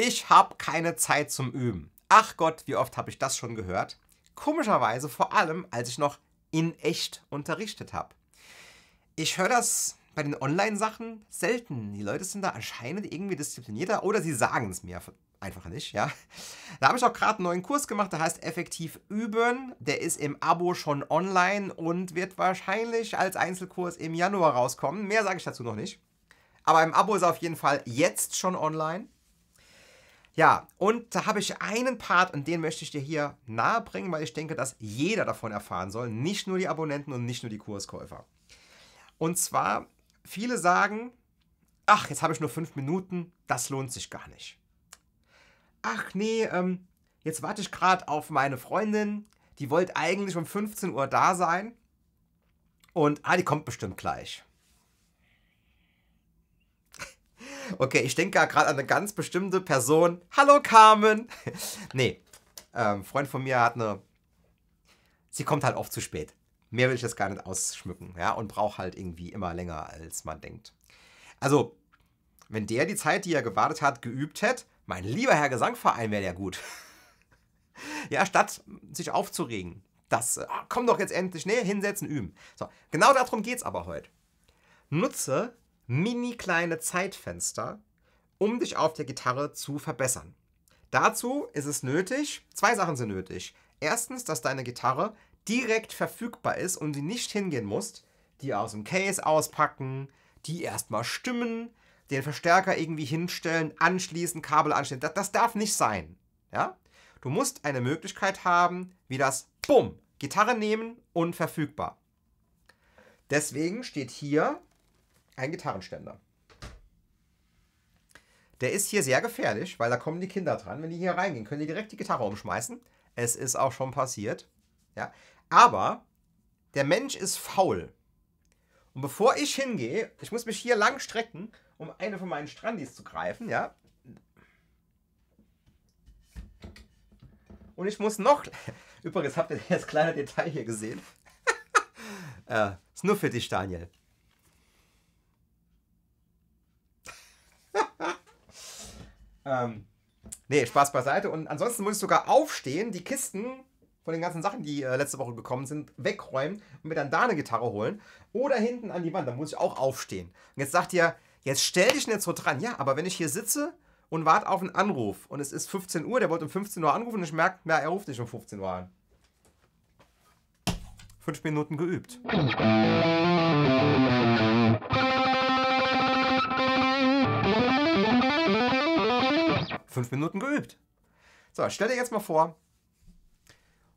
ich habe keine Zeit zum Üben. Ach Gott, wie oft habe ich das schon gehört? Komischerweise vor allem, als ich noch in echt unterrichtet habe. Ich höre das bei den Online-Sachen selten. Die Leute sind da anscheinend irgendwie disziplinierter oder sie sagen es mir einfach nicht, ja. Da habe ich auch gerade einen neuen Kurs gemacht, der heißt Effektiv Üben. Der ist im Abo schon online und wird wahrscheinlich als Einzelkurs im Januar rauskommen. Mehr sage ich dazu noch nicht. Aber im Abo ist er auf jeden Fall jetzt schon online. Ja, und da habe ich einen Part und den möchte ich dir hier nahebringen, weil ich denke, dass jeder davon erfahren soll, nicht nur die Abonnenten und nicht nur die Kurskäufer. Und zwar, viele sagen, ach, jetzt habe ich nur fünf Minuten, das lohnt sich gar nicht. Ach nee, ähm, jetzt warte ich gerade auf meine Freundin, die wollte eigentlich um 15 Uhr da sein und, ah, die kommt bestimmt gleich. Okay, ich denke gerade an eine ganz bestimmte Person. Hallo Carmen! nee, ähm, Freund von mir hat eine. Sie kommt halt oft zu spät. Mehr will ich das gar nicht ausschmücken, ja, und braucht halt irgendwie immer länger, als man denkt. Also, wenn der die Zeit, die er gewartet hat, geübt hätte, mein lieber Herr Gesangverein wäre der gut. ja, statt sich aufzuregen, das, oh, komm doch jetzt endlich, nee, hinsetzen, üben. So, genau darum geht's aber heute. Nutze mini kleine Zeitfenster, um dich auf der Gitarre zu verbessern. Dazu ist es nötig, zwei Sachen sind nötig. Erstens, dass deine Gitarre direkt verfügbar ist und du nicht hingehen musst, die aus dem Case auspacken, die erstmal stimmen, den Verstärker irgendwie hinstellen, anschließen, Kabel anstellen. Das, das darf nicht sein. Ja? Du musst eine Möglichkeit haben, wie das Bumm, Gitarre nehmen und verfügbar. Deswegen steht hier ein Gitarrenständer. Der ist hier sehr gefährlich, weil da kommen die Kinder dran. Wenn die hier reingehen, können die direkt die Gitarre umschmeißen. Es ist auch schon passiert. Ja. Aber der Mensch ist faul. Und bevor ich hingehe, ich muss mich hier lang strecken, um eine von meinen Strandis zu greifen, ja. Und ich muss noch. Übrigens habt ihr das kleine Detail hier gesehen. äh, ist nur für dich, Daniel. Ähm, nee, Spaß beiseite. Und ansonsten muss ich sogar aufstehen, die Kisten von den ganzen Sachen, die äh, letzte Woche gekommen sind, wegräumen und mir dann da eine Gitarre holen. Oder hinten an die Wand, da muss ich auch aufstehen. Und jetzt sagt ihr, jetzt stell dich nicht so dran. Ja, aber wenn ich hier sitze und warte auf einen Anruf und es ist 15 Uhr, der wollte um 15 Uhr anrufen und ich merke, na, er ruft nicht um 15 Uhr an. Fünf Minuten geübt. fünf Minuten geübt. So, stell dir jetzt mal vor,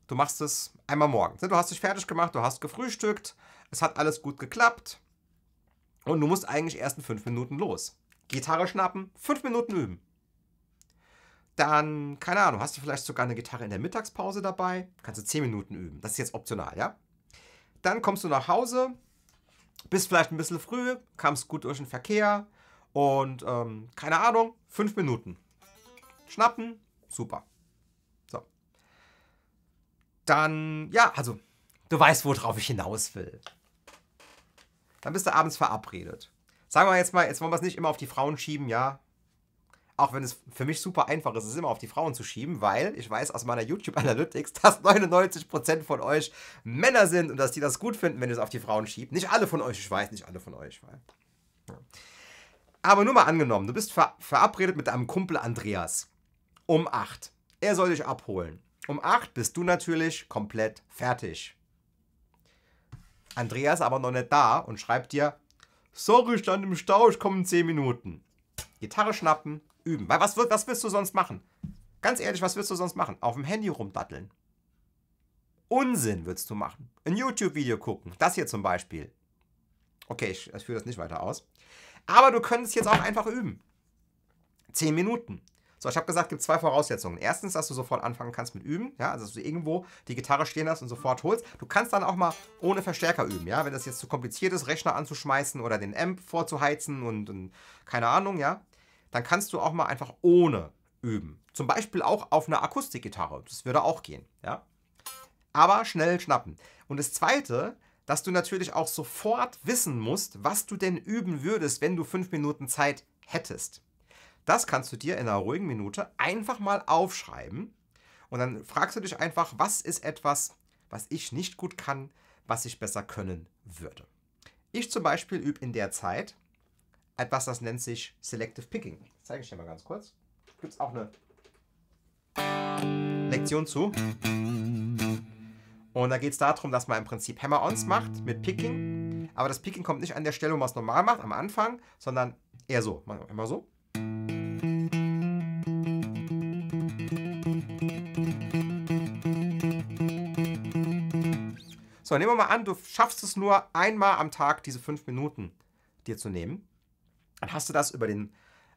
du machst es einmal morgens. Ne? Du hast dich fertig gemacht, du hast gefrühstückt, es hat alles gut geklappt und du musst eigentlich erst in fünf Minuten los. Gitarre schnappen, fünf Minuten üben. Dann, keine Ahnung, hast du vielleicht sogar eine Gitarre in der Mittagspause dabei, kannst du zehn Minuten üben. Das ist jetzt optional, ja? Dann kommst du nach Hause, bist vielleicht ein bisschen früh, kamst gut durch den Verkehr und ähm, keine Ahnung, fünf Minuten schnappen, super. So. Dann, ja, also, du weißt, worauf ich hinaus will. Dann bist du abends verabredet. Sagen wir jetzt mal, jetzt wollen wir es nicht immer auf die Frauen schieben, ja. Auch wenn es für mich super einfach ist, es immer auf die Frauen zu schieben, weil ich weiß aus meiner YouTube Analytics, dass 99% von euch Männer sind und dass die das gut finden, wenn ihr es auf die Frauen schiebt. Nicht alle von euch, ich weiß, nicht alle von euch, weil. Ja. Aber nur mal angenommen, du bist ver verabredet mit deinem Kumpel Andreas um 8. Er soll dich abholen. Um 8 bist du natürlich komplett fertig. Andreas aber noch nicht da und schreibt dir, sorry, ich stand im Stau, ich komme in 10 Minuten. Gitarre schnappen, üben. Weil was, was willst du sonst machen? Ganz ehrlich, was willst du sonst machen? Auf dem Handy rumdatteln. Unsinn würdest du machen. Ein YouTube-Video gucken. Das hier zum Beispiel. Okay, ich, ich führe das nicht weiter aus. Aber du könntest jetzt auch einfach üben. 10 Minuten. So, ich habe gesagt, gibt zwei Voraussetzungen. Erstens, dass du sofort anfangen kannst mit Üben, ja, also dass du irgendwo die Gitarre stehen hast und sofort holst. Du kannst dann auch mal ohne Verstärker üben, ja, wenn das jetzt zu kompliziert ist, Rechner anzuschmeißen oder den Amp vorzuheizen und, und keine Ahnung, ja, dann kannst du auch mal einfach ohne üben. Zum Beispiel auch auf einer Akustikgitarre, das würde auch gehen, ja. Aber schnell schnappen. Und das Zweite, dass du natürlich auch sofort wissen musst, was du denn üben würdest, wenn du fünf Minuten Zeit hättest. Das kannst du dir in einer ruhigen Minute einfach mal aufschreiben und dann fragst du dich einfach, was ist etwas, was ich nicht gut kann, was ich besser können würde. Ich zum Beispiel übe in der Zeit etwas, das nennt sich Selective Picking. Das zeige ich dir mal ganz kurz. Gibt es auch eine Lektion zu. Und da geht es darum, dass man im Prinzip Hammer-Ons macht mit Picking. Aber das Picking kommt nicht an der Stelle, wo man es normal macht, am Anfang, sondern eher so. immer so. So, nehmen wir mal an, du schaffst es nur einmal am Tag, diese fünf Minuten dir zu nehmen. Dann hast du das über, den,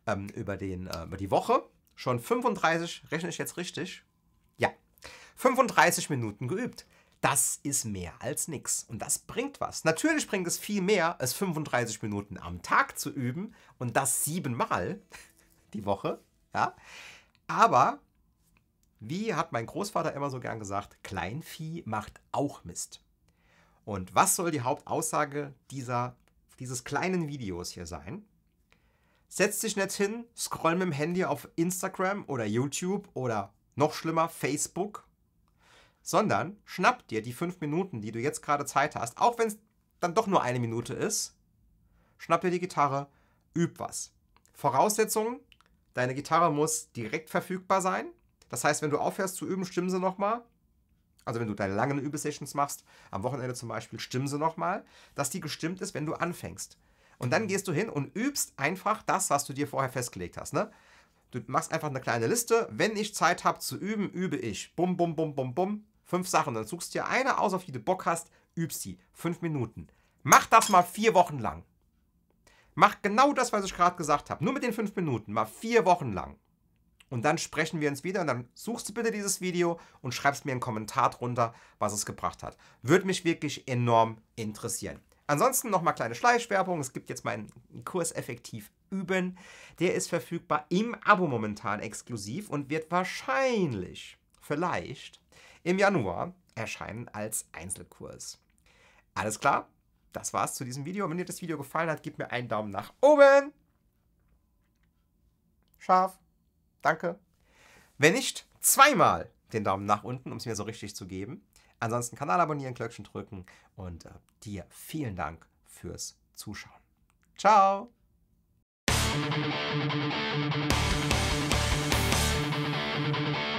ähm, über, den, äh, über die Woche schon 35, rechne ich jetzt richtig? Ja, 35 Minuten geübt. Das ist mehr als nichts und das bringt was. Natürlich bringt es viel mehr, als 35 Minuten am Tag zu üben und das siebenmal die Woche. Ja? Aber, wie hat mein Großvater immer so gern gesagt, Kleinvieh macht auch Mist. Und was soll die Hauptaussage dieser, dieses kleinen Videos hier sein? Setz dich nicht hin, scroll mit dem Handy auf Instagram oder YouTube oder noch schlimmer Facebook, sondern schnapp dir die fünf Minuten, die du jetzt gerade Zeit hast, auch wenn es dann doch nur eine Minute ist, schnapp dir die Gitarre, üb was. Voraussetzungen, deine Gitarre muss direkt verfügbar sein. Das heißt, wenn du aufhörst zu üben, stimmen sie nochmal also wenn du deine langen Übelsessions machst, am Wochenende zum Beispiel, stimmen sie nochmal, dass die gestimmt ist, wenn du anfängst. Und dann mhm. gehst du hin und übst einfach das, was du dir vorher festgelegt hast. Ne? Du machst einfach eine kleine Liste. Wenn ich Zeit habe zu üben, übe ich. Bum, bum, bum, bum, bum. Fünf Sachen. Dann suchst du dir eine aus, auf die du Bock hast, übst die. Fünf Minuten. Mach das mal vier Wochen lang. Mach genau das, was ich gerade gesagt habe. Nur mit den fünf Minuten. Mal vier Wochen lang. Und dann sprechen wir uns wieder und dann suchst du bitte dieses Video und schreibst mir einen Kommentar drunter, was es gebracht hat. Würde mich wirklich enorm interessieren. Ansonsten nochmal kleine Schleichwerbung. Es gibt jetzt meinen Kurs effektiv üben. Der ist verfügbar im Abo momentan exklusiv und wird wahrscheinlich, vielleicht im Januar erscheinen als Einzelkurs. Alles klar? Das war's zu diesem Video. Wenn dir das Video gefallen hat, gib mir einen Daumen nach oben. Scharf. Danke. Wenn nicht, zweimal den Daumen nach unten, um es mir so richtig zu geben. Ansonsten Kanal abonnieren, Glöckchen drücken und äh, dir vielen Dank fürs Zuschauen. Ciao! Thank